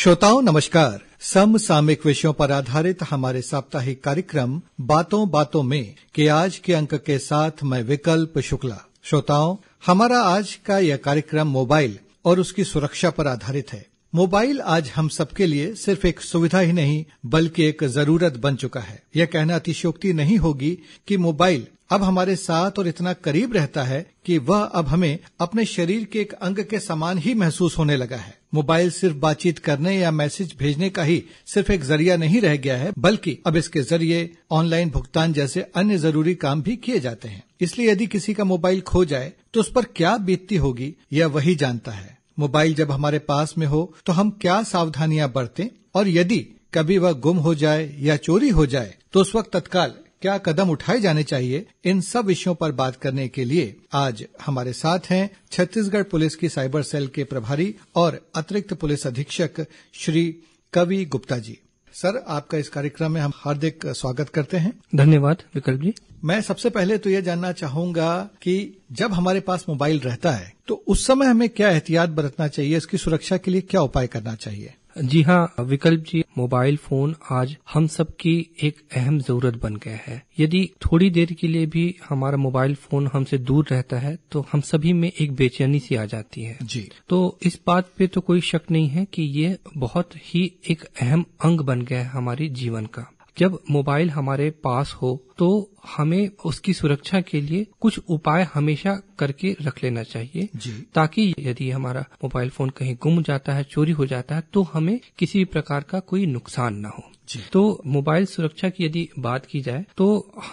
श्रोताओं नमस्कार समसामयिक विषयों पर आधारित हमारे साप्ताहिक कार्यक्रम बातों बातों में के आज के अंक के साथ मैं विकल्प शुक्ला श्रोताओं हमारा आज का यह कार्यक्रम मोबाइल और उसकी सुरक्षा पर आधारित है मोबाइल आज हम सबके लिए सिर्फ एक सुविधा ही नहीं बल्कि एक जरूरत बन चुका है यह कहना अतिशोक्ति नहीं होगी कि मोबाइल अब हमारे साथ और इतना करीब रहता है कि वह अब हमें अपने शरीर के एक अंग के समान ही महसूस होने लगा है मोबाइल सिर्फ बातचीत करने या मैसेज भेजने का ही सिर्फ एक जरिया नहीं रह गया है बल्कि अब इसके जरिए ऑनलाइन भुगतान जैसे अन्य जरूरी काम भी किए जाते हैं इसलिए यदि किसी का मोबाइल खो जाए तो उस पर क्या बीतती होगी यह वही जानता है मोबाइल जब हमारे पास में हो तो हम क्या सावधानियां बरतें और यदि कभी वह गुम हो जाए या चोरी हो जाए तो उस वक्त तत्काल क्या कदम उठाए जाने चाहिए इन सब विषयों पर बात करने के लिए आज हमारे साथ हैं छत्तीसगढ़ पुलिस की साइबर सेल के प्रभारी और अतिरिक्त पुलिस अधीक्षक श्री कवि गुप्ता जी सर आपका इस कार्यक्रम में हम हार्दिक स्वागत करते हैं धन्यवाद विकल्प जी मैं सबसे पहले तो यह जानना चाहूंगा कि जब हमारे पास मोबाइल रहता है तो उस समय हमें क्या एहतियात बरतना चाहिए इसकी सुरक्षा के लिए क्या उपाय करना चाहिए जी हाँ विकल्प जी मोबाइल फोन आज हम सबकी एक अहम जरूरत बन गया है यदि थोड़ी देर के लिए भी हमारा मोबाइल फोन हमसे दूर रहता है तो हम सभी में एक बेचैनी सी आ जाती है जी तो इस बात पे तो कोई शक नहीं है कि ये बहुत ही एक अहम अंग बन गया है हमारे जीवन का जब मोबाइल हमारे पास हो तो हमें उसकी सुरक्षा के लिए कुछ उपाय हमेशा करके रख लेना चाहिए ताकि यदि हमारा मोबाइल फोन कहीं गुम जाता है चोरी हो जाता है तो हमें किसी प्रकार का कोई नुकसान ना हो तो मोबाइल सुरक्षा की यदि बात की जाए तो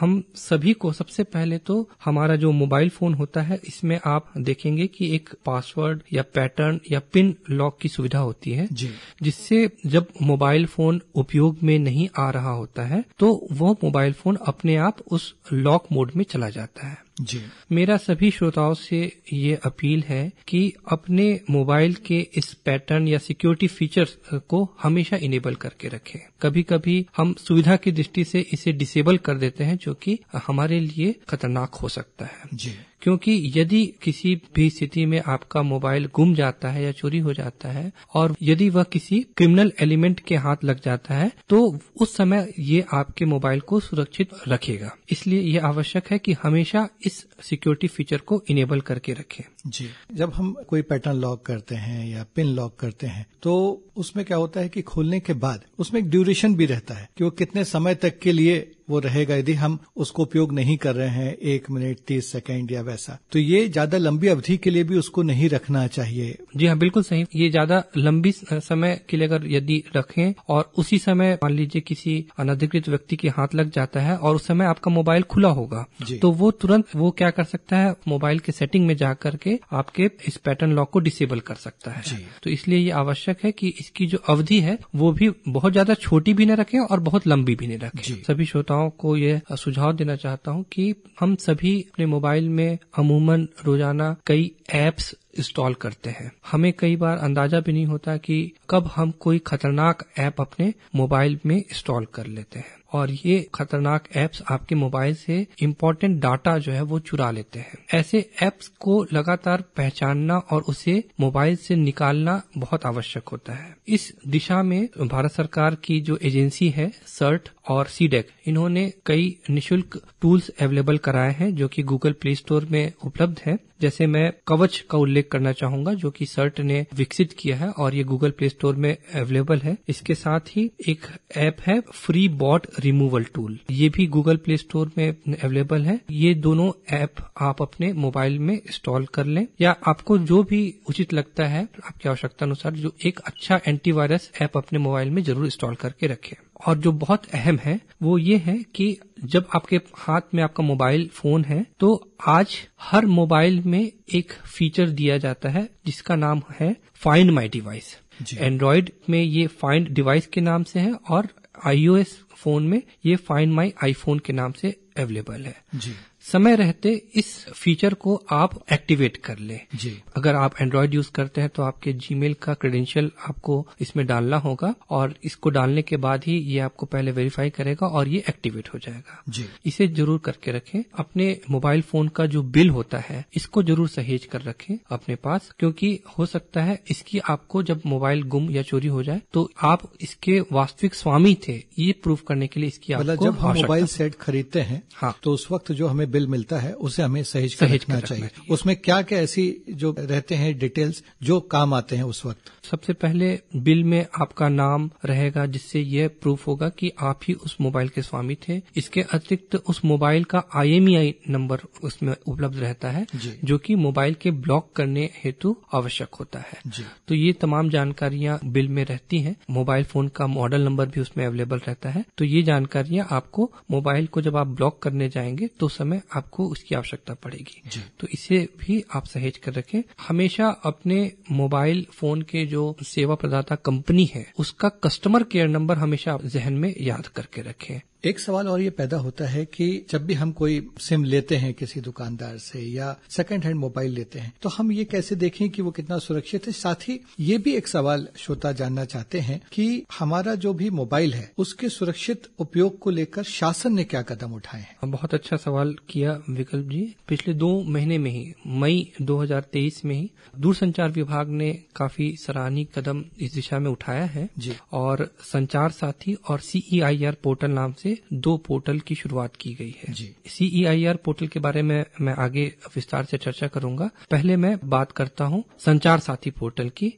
हम सभी को सबसे पहले तो हमारा जो मोबाइल फोन होता है इसमें आप देखेंगे कि एक पासवर्ड या पैटर्न या पिन लॉक की सुविधा होती है जिससे जब मोबाइल फोन उपयोग में नहीं आ रहा होता है तो वह मोबाइल फोन अपने आप उस लॉक मोड में चला जाता है जी मेरा सभी श्रोताओं से ये अपील है कि अपने मोबाइल के इस पैटर्न या सिक्योरिटी फीचर्स को हमेशा इनेबल करके रखें कभी कभी हम सुविधा की दृष्टि से इसे डिसेबल कर देते हैं जो कि हमारे लिए खतरनाक हो सकता है जी क्योंकि यदि किसी भी स्थिति में आपका मोबाइल गुम जाता है या चोरी हो जाता है और यदि वह किसी क्रिमिनल एलिमेंट के हाथ लग जाता है तो उस समय ये आपके मोबाइल को सुरक्षित रखेगा इसलिए यह आवश्यक है कि हमेशा इस सिक्योरिटी फीचर को इनेबल करके रखें जी जब हम कोई पैटर्न लॉक करते हैं या पिन लॉक करते हैं तो उसमें क्या होता है कि खोलने के बाद उसमें एक ड्यूरेशन भी रहता है कि वो कितने समय तक के लिए वो रहेगा यदि हम उसको उपयोग नहीं कर रहे हैं एक मिनट तीस सेकेंड या वैसा तो ये ज्यादा लंबी अवधि के लिए भी उसको नहीं रखना चाहिए जी हाँ बिल्कुल सही ये ज्यादा लंबी समय के लिए अगर यदि रखें और उसी समय मान लीजिए किसी अनधिकृत व्यक्ति के हाथ लग जाता है और उस समय आपका मोबाइल खुला होगा तो वो तुरंत वो क्या कर सकता है मोबाइल के सेटिंग में जा करके आपके इस पैटर्न लॉक को डिसेबल कर सकता है तो इसलिए ये आवश्यक है कि इसकी जो अवधि है वो भी बहुत ज्यादा छोटी भी न रखें और बहुत लंबी भी न रखें सभी श्रोता श्रोताओं को यह सुझाव देना चाहता हूं कि हम सभी अपने मोबाइल में अमूमन रोजाना कई एप्स इंस्टॉल करते हैं हमें कई बार अंदाजा भी नहीं होता कि कब हम कोई खतरनाक ऐप अपने मोबाइल में इंस्टॉल कर लेते हैं और ये खतरनाक एप्स आपके मोबाइल से इम्पोर्टेंट डाटा जो है वो चुरा लेते हैं ऐसे एप्स को लगातार पहचानना और उसे मोबाइल से निकालना बहुत आवश्यक होता है इस दिशा में भारत सरकार की जो एजेंसी है सर्ट और सीडेक इन्होंने कई निशुल्क टूल्स अवेलेबल कराए हैं जो कि गूगल प्ले स्टोर में उपलब्ध है जैसे मैं कवच का उल्लेख करना चाहूंगा जो कि सर्ट ने विकसित किया है और ये गूगल प्ले स्टोर में अवेलेबल है इसके साथ ही एक ऐप है फ्री बॉट रिमूवल टूल ये भी गूगल प्ले स्टोर में अवेलेबल है ये दोनों ऐप आप अपने मोबाइल में इंस्टॉल कर लें या आपको जो भी उचित लगता है आपकी आवश्यकता अनुसार जो एक अच्छा एंटीवायरस ऐप अपने मोबाइल में जरूर इंस्टॉल करके रखें और जो बहुत अहम है वो ये है कि जब आपके हाथ में आपका मोबाइल फोन है तो आज हर मोबाइल में एक फीचर दिया जाता है जिसका नाम है फाइंड माई डिवाइस एंड्रॉयड में ये फाइंड डिवाइस के नाम से है और आईओएस फोन में ये फाइंड माई आईफोन के नाम से अवेलेबल है जी समय रहते इस फीचर को आप एक्टिवेट कर ले जी अगर आप एंड्रॉयड यूज करते हैं तो आपके जी का क्रेडेंशियल आपको इसमें डालना होगा और इसको डालने के बाद ही ये आपको पहले वेरीफाई करेगा और ये एक्टिवेट हो जाएगा जी इसे जरूर करके रखें अपने मोबाइल फोन का जो बिल होता है इसको जरूर सहेज कर रखें अपने पास क्योंकि हो सकता है इसकी आपको जब मोबाइल गुम या चोरी हो जाए तो आप इसके वास्तविक स्वामी थे ये प्रूफ करने के लिए इसकी मतलब आपको जब हम मोबाइल सेट खरीदते हैं हाँ तो उस वक्त जो हमें बिल मिलता है उसे हमें सहेज कर रखना चाहिए उसमें क्या क्या ऐसी जो रहते हैं डिटेल्स जो काम आते हैं उस वक्त सबसे पहले बिल में आपका नाम रहेगा जिससे यह प्रूफ होगा कि आप ही उस मोबाइल के स्वामी थे इसके अतिरिक्त उस मोबाइल का आईएमईआई नंबर उसमें उपलब्ध रहता है जो कि मोबाइल के ब्लॉक करने हेतु आवश्यक होता है तो ये तमाम जानकारियां बिल में रहती हैं मोबाइल फोन का मॉडल नंबर भी उसमें अवेलेबल रहता है तो ये जानकारियां आपको मोबाइल को जब आप ब्लॉक करने जाएंगे तो समय आपको उसकी आवश्यकता पड़ेगी तो इसे भी आप सहेज कर रखें हमेशा अपने मोबाइल फोन के जो सेवा प्रदाता कंपनी है उसका कस्टमर केयर नंबर हमेशा जहन में याद करके रखें एक सवाल और ये पैदा होता है कि जब भी हम कोई सिम लेते हैं किसी दुकानदार से या सेकंड हैंड मोबाइल लेते हैं तो हम ये कैसे देखें कि वो कितना सुरक्षित है साथ ही ये भी एक सवाल श्रोता जानना चाहते हैं कि हमारा जो भी मोबाइल है उसके सुरक्षित उपयोग को लेकर शासन ने क्या कदम उठाए हैं बहुत अच्छा सवाल किया विकल्प जी पिछले दो महीने में ही मई 2023 में ही दूरसंचार विभाग ने काफी सराहनीय कदम इस दिशा में उठाया है जी और संचार साथी और सीईआईआर पोर्टल e नाम से दो पोर्टल की शुरुआत की गई है सीईआईआर e पोर्टल के बारे में मैं आगे विस्तार से चर्चा करूंगा पहले मैं बात करता हूं संचार साथी पोर्टल की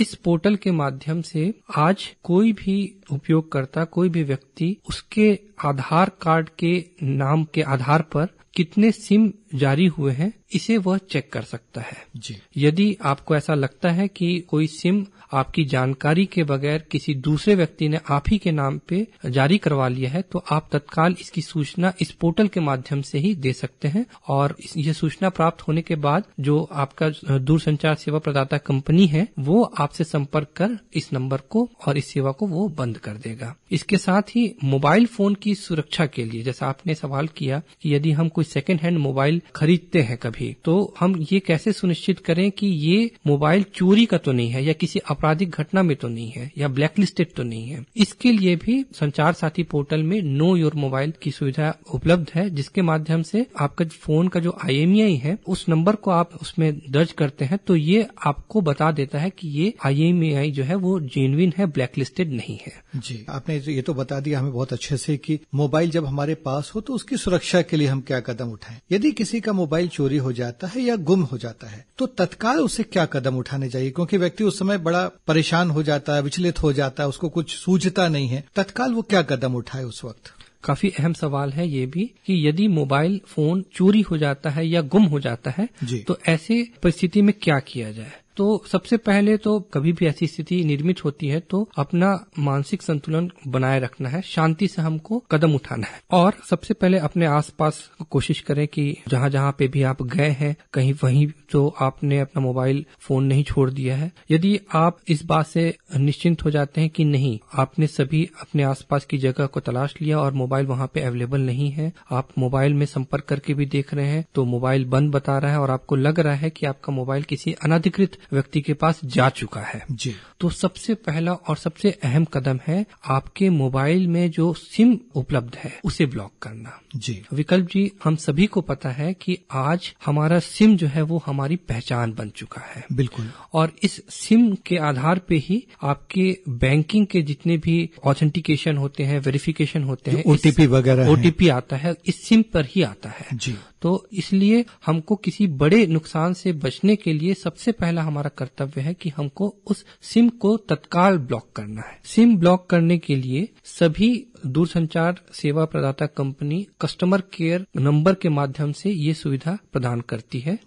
इस पोर्टल के माध्यम से आज कोई भी उपयोगकर्ता कोई भी व्यक्ति उसके आधार कार्ड के नाम के आधार पर कितने सिम जारी हुए हैं इसे वह चेक कर सकता है जी। यदि आपको ऐसा लगता है कि कोई सिम आपकी जानकारी के बगैर किसी दूसरे व्यक्ति ने आप ही के नाम पे जारी करवा लिया है तो आप तत्काल इसकी सूचना इस पोर्टल के माध्यम से ही दे सकते हैं और ये सूचना प्राप्त होने के बाद जो आपका दूरसंचार सेवा प्रदाता कंपनी है वो आपसे संपर्क कर इस नंबर को और इस सेवा को वो बंद कर देगा इसके साथ ही मोबाइल फोन की सुरक्षा के लिए जैसा आपने सवाल किया कि यदि हम कोई सेकेंड हैंड मोबाइल खरीदते हैं कभी तो हम ये कैसे सुनिश्चित करें कि ये मोबाइल चोरी का तो नहीं है या किसी आपराधिक घटना में तो नहीं है या ब्लैकलिस्टेड तो नहीं है इसके लिए भी संचार साथी पोर्टल में नो योर मोबाइल की सुविधा उपलब्ध है जिसके माध्यम से आपका फोन का जो आई है उस नंबर को आप उसमें दर्ज करते हैं तो ये आपको बता देता है कि ये आई जो है वो जेनविन है ब्लैकलिस्टेड नहीं है जी आपने ये तो बता दिया हमें बहुत अच्छे से कि मोबाइल जब हमारे पास हो तो उसकी सुरक्षा के लिए हम क्या कदम उठाएं यदि किसी किसी का मोबाइल चोरी हो जाता है या गुम हो जाता है तो तत्काल उसे क्या कदम उठाने चाहिए क्योंकि व्यक्ति उस समय बड़ा परेशान हो जाता है विचलित हो जाता है उसको कुछ सूझता नहीं है तत्काल वो क्या कदम उठाए उस वक्त काफी अहम सवाल है ये भी कि यदि मोबाइल फोन चोरी हो जाता है या गुम हो जाता है तो ऐसे परिस्थिति में क्या किया जाए तो सबसे पहले तो कभी भी ऐसी स्थिति निर्मित होती है तो अपना मानसिक संतुलन बनाए रखना है शांति से हमको कदम उठाना है और सबसे पहले अपने आसपास कोशिश करें कि जहां जहां पे भी आप गए हैं कहीं वहीं जो आपने अपना मोबाइल फोन नहीं छोड़ दिया है यदि आप इस बात से निश्चिंत हो जाते हैं कि नहीं आपने सभी अपने आसपास की जगह को तलाश लिया और मोबाइल वहां पे अवेलेबल नहीं है आप मोबाइल में संपर्क करके भी देख रहे हैं तो मोबाइल बंद बता रहा है और आपको लग रहा है कि आपका मोबाइल किसी अनाधिकृत व्यक्ति के पास जा चुका है जी तो सबसे पहला और सबसे अहम कदम है आपके मोबाइल में जो सिम उपलब्ध है उसे ब्लॉक करना जी विकल्प जी हम सभी को पता है कि आज हमारा सिम जो है वो हमारी पहचान बन चुका है बिल्कुल और इस सिम के आधार पे ही आपके बैंकिंग के जितने भी ऑथेंटिकेशन होते हैं वेरिफिकेशन होते हैं ओटीपी वगैरह ओटीपी आता है इस सिम पर ही आता है जी तो इसलिए हमको किसी बड़े नुकसान से बचने के लिए सबसे पहला हमारा कर्तव्य है कि हमको उस सिम को तत्काल ब्लॉक करना है सिम ब्लॉक करने के लिए सभी दूरसंचार सेवा प्रदाता कंपनी कस्टमर केयर नंबर के माध्यम से ये सुविधा प्रदान करती है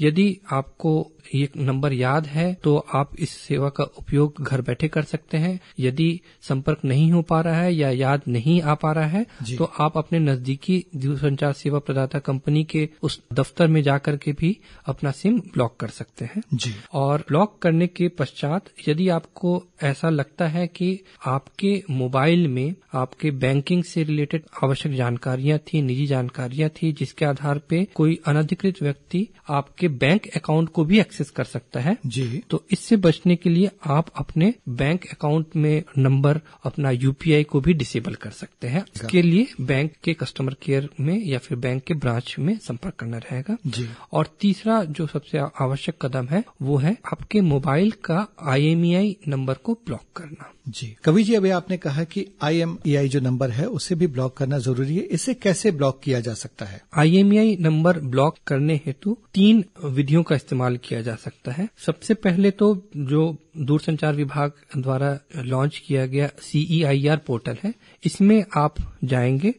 यदि आपको ये नंबर याद है तो आप इस सेवा का उपयोग घर बैठे कर सकते हैं यदि संपर्क नहीं हो पा रहा है या याद नहीं आ पा रहा है तो आप अपने नजदीकी दूरसंचार सेवा प्रदाता कंपनी के उस दफ्तर में जाकर के भी अपना सिम ब्लॉक कर सकते हैं जी। और ब्लॉक करने के पश्चात यदि आपको ऐसा लगता है कि आपके मोबाइल में आपके बैंकिंग से रिलेटेड आवश्यक जानकारियां थी निजी जानकारियां थी जिसके आधार पे कोई अनधिकृत व्यक्ति आपके आपके बैंक अकाउंट को भी एक्सेस कर सकता है जी तो इससे बचने के लिए आप अपने बैंक अकाउंट में नंबर अपना यूपीआई को भी डिसेबल कर सकते हैं इसके लिए बैंक के कस्टमर केयर में या फिर बैंक के ब्रांच में संपर्क करना रहेगा जी और तीसरा जो सबसे आवश्यक कदम है वो है आपके मोबाइल का आईएमईआई e नंबर को ब्लॉक करना जी कवि जी अभी आपने कहा कि आईएमईआई e जो नंबर है उसे भी ब्लॉक करना जरूरी है इसे कैसे ब्लॉक किया जा सकता है आईएमईआई e नंबर ब्लॉक करने हेतु तीन विधियों का इस्तेमाल किया जा सकता है सबसे पहले तो जो दूरसंचार विभाग द्वारा लॉन्च किया गया सीईआईआर e पोर्टल है इसमें आप जाएंगे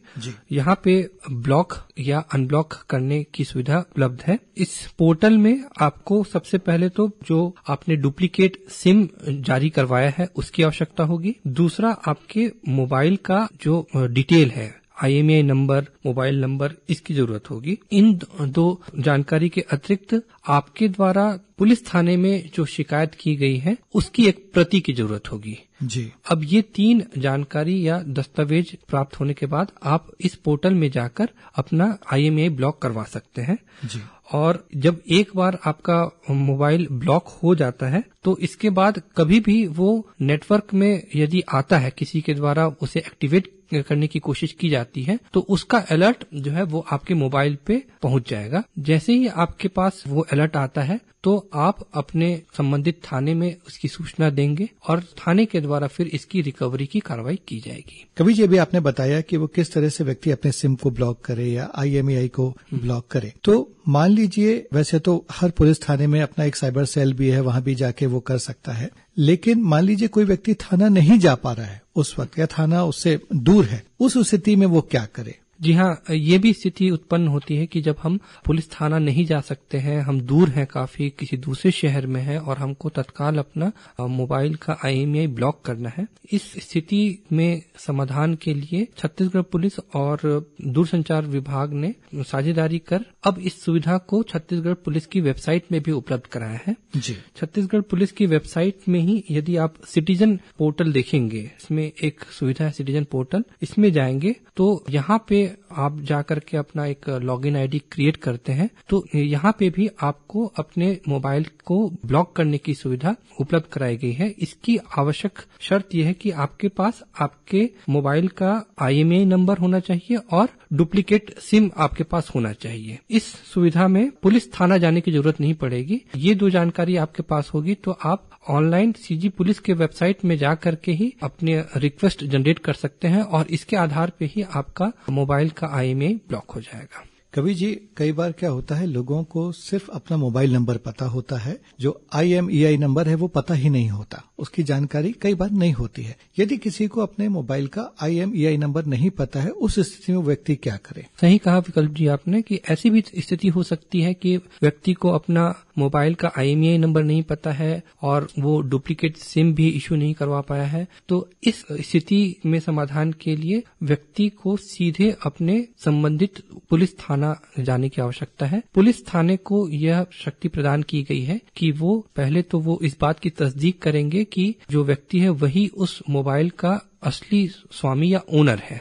यहाँ पे ब्लॉक या अनब्लॉक करने की सुविधा उपलब्ध है इस पोर्टल में आपको सबसे पहले तो जो आपने डुप्लीकेट सिम जारी करवाया है उसकी आवश्यकता आवश्यकता होगी दूसरा आपके मोबाइल का जो डिटेल है आईएमआई नंबर मोबाइल नंबर इसकी जरूरत होगी इन दो जानकारी के अतिरिक्त आपके द्वारा पुलिस थाने में जो शिकायत की गई है उसकी एक प्रति की जरूरत होगी जी अब ये तीन जानकारी या दस्तावेज प्राप्त होने के बाद आप इस पोर्टल में जाकर अपना आईएमआई ब्लॉक करवा सकते हैं जी और जब एक बार आपका मोबाइल ब्लॉक हो जाता है तो इसके बाद कभी भी वो नेटवर्क में यदि आता है किसी के द्वारा उसे एक्टिवेट करने की कोशिश की जाती है तो उसका अलर्ट जो है वो आपके मोबाइल पे पहुंच जाएगा जैसे ही आपके पास वो अलर्ट आता है तो आप अपने संबंधित थाने में उसकी सूचना देंगे और थाने के द्वारा फिर इसकी रिकवरी की कार्रवाई की जाएगी कभी जी भी आपने बताया कि वो किस तरह से व्यक्ति अपने सिम को ब्लॉक करे या आईएमईआई e को हम्म। ब्लॉक करे तो मान लीजिए वैसे तो हर पुलिस थाने में अपना एक साइबर सेल भी है वहां भी जाके वो कर सकता है लेकिन मान लीजिए कोई व्यक्ति थाना नहीं जा पा रहा है उस वक्त या थाना उससे दूर है उस स्थिति में वो क्या करे जी हाँ ये भी स्थिति उत्पन्न होती है कि जब हम पुलिस थाना नहीं जा सकते हैं हम दूर हैं काफी किसी दूसरे शहर में हैं और हमको तत्काल अपना मोबाइल का आईएमआई ब्लॉक करना है इस स्थिति में समाधान के लिए छत्तीसगढ़ पुलिस और दूरसंचार विभाग ने साझेदारी कर अब इस सुविधा को छत्तीसगढ़ पुलिस की वेबसाइट में भी उपलब्ध कराया है जी छत्तीसगढ़ पुलिस की वेबसाइट में ही यदि आप सिटीजन पोर्टल देखेंगे इसमें एक सुविधा है सिटीजन पोर्टल इसमें जाएंगे तो यहाँ पे आप जाकर के अपना एक लॉगिन आईडी क्रिएट करते हैं तो यहाँ पे भी आपको अपने मोबाइल को ब्लॉक करने की सुविधा उपलब्ध कराई गई है इसकी आवश्यक शर्त यह है कि आपके पास आपके मोबाइल का आई नंबर होना चाहिए और डुप्लीकेट सिम आपके पास होना चाहिए इस सुविधा में पुलिस थाना जाने की जरूरत नहीं पड़ेगी ये दो जानकारी आपके पास होगी तो आप ऑनलाइन सीजी पुलिस के वेबसाइट में जा करके ही अपने रिक्वेस्ट जनरेट कर सकते हैं और इसके आधार पे ही आपका मोबाइल का आईएमए ब्लॉक हो जाएगा कवि जी कई बार क्या होता है लोगों को सिर्फ अपना मोबाइल नंबर पता होता है जो आईएमईआई e नंबर है वो पता ही नहीं होता उसकी जानकारी कई बार नहीं होती है यदि किसी को अपने मोबाइल का आईएमईआई e नंबर नहीं पता है उस स्थिति में व्यक्ति क्या करे सही कहा विकल्प जी आपने कि ऐसी भी स्थिति हो सकती है कि व्यक्ति को अपना मोबाइल का आईएमईआई e नंबर नहीं पता है और वो डुप्लीकेट सिम भी इश्यू नहीं करवा पाया है तो इस स्थिति में समाधान के लिए व्यक्ति को सीधे अपने संबंधित पुलिस थाना थाना जाने की आवश्यकता है पुलिस थाने को यह शक्ति प्रदान की गई है कि वो पहले तो वो इस बात की तस्दीक करेंगे कि जो व्यक्ति है वही उस मोबाइल का असली स्वामी या ओनर है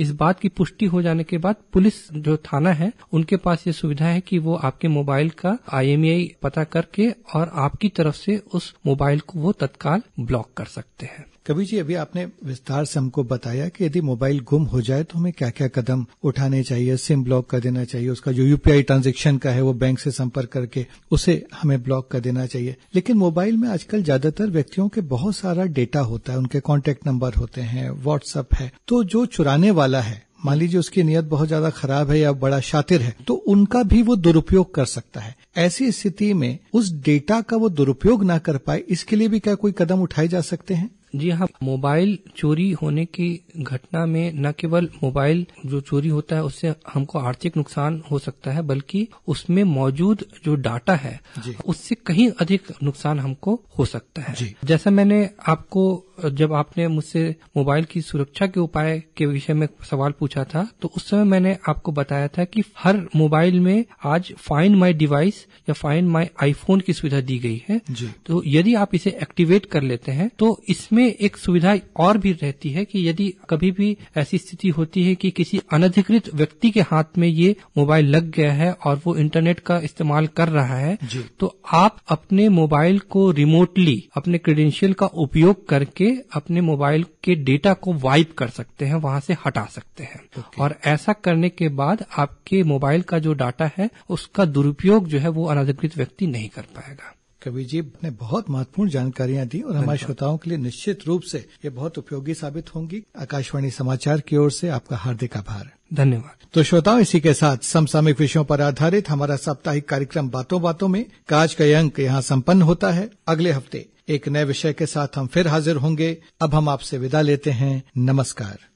इस बात की पुष्टि हो जाने के बाद पुलिस जो थाना है उनके पास ये सुविधा है कि वो आपके मोबाइल का आईएमआई पता करके और आपकी तरफ से उस मोबाइल को वो तत्काल ब्लॉक कर सकते हैं कभी जी अभी आपने विस्तार से हमको बताया कि यदि मोबाइल गुम हो जाए तो हमें क्या क्या कदम उठाने चाहिए सिम ब्लॉक कर देना चाहिए उसका जो यूपीआई ट्रांजेक्शन का है वो बैंक से संपर्क करके उसे हमें ब्लॉक कर देना चाहिए लेकिन मोबाइल में आजकल ज्यादातर व्यक्तियों के बहुत सारा डेटा होता है उनके कॉन्टेक्ट नंबर होते हैं व्हाट्सअप है तो जो चुराने वाला है मान लीजिए उसकी नीयत बहुत ज्यादा खराब है या बड़ा शातिर है तो उनका भी वो दुरुपयोग कर सकता है ऐसी स्थिति में उस डेटा का वो दुरुपयोग ना कर पाए इसके लिए भी क्या कोई कदम उठाए जा सकते हैं जी हाँ मोबाइल चोरी होने की घटना में न केवल मोबाइल जो चोरी होता है उससे हमको आर्थिक नुकसान हो सकता है बल्कि उसमें मौजूद जो डाटा है उससे कहीं अधिक नुकसान हमको हो सकता है जैसा मैंने आपको जब आपने मुझसे मोबाइल की सुरक्षा के उपाय के विषय में सवाल पूछा था तो उस समय मैंने आपको बताया था कि हर मोबाइल में आज फाइन माई डिवाइस या फाइन माई आईफोन की सुविधा दी गई है तो यदि आप इसे एक्टिवेट कर लेते हैं तो इसमें एक सुविधा और भी रहती है कि यदि कभी भी ऐसी स्थिति होती है कि किसी अनधिकृत व्यक्ति के हाथ में ये मोबाइल लग गया है और वो इंटरनेट का इस्तेमाल कर रहा है तो आप अपने मोबाइल को रिमोटली अपने क्रेडेंशियल का उपयोग करके अपने मोबाइल के डेटा को वाइप कर सकते हैं वहां से हटा सकते हैं okay. और ऐसा करने के बाद आपके मोबाइल का जो डाटा है उसका दुरुपयोग जो है वो अनाधिकृत व्यक्ति नहीं कर पाएगा कवि जी ने बहुत महत्वपूर्ण जानकारियां दी और हमारे श्रोताओं के लिए निश्चित रूप से ये बहुत उपयोगी साबित होंगी आकाशवाणी समाचार की ओर से आपका हार्दिक आभार धन्यवाद तो श्रोताओं इसी के साथ समसामयिक विषयों पर आधारित हमारा साप्ताहिक कार्यक्रम बातों बातों में काज का अंक यहाँ सम्पन्न होता है अगले हफ्ते एक नए विषय के साथ हम फिर हाजिर होंगे अब हम आपसे विदा लेते हैं नमस्कार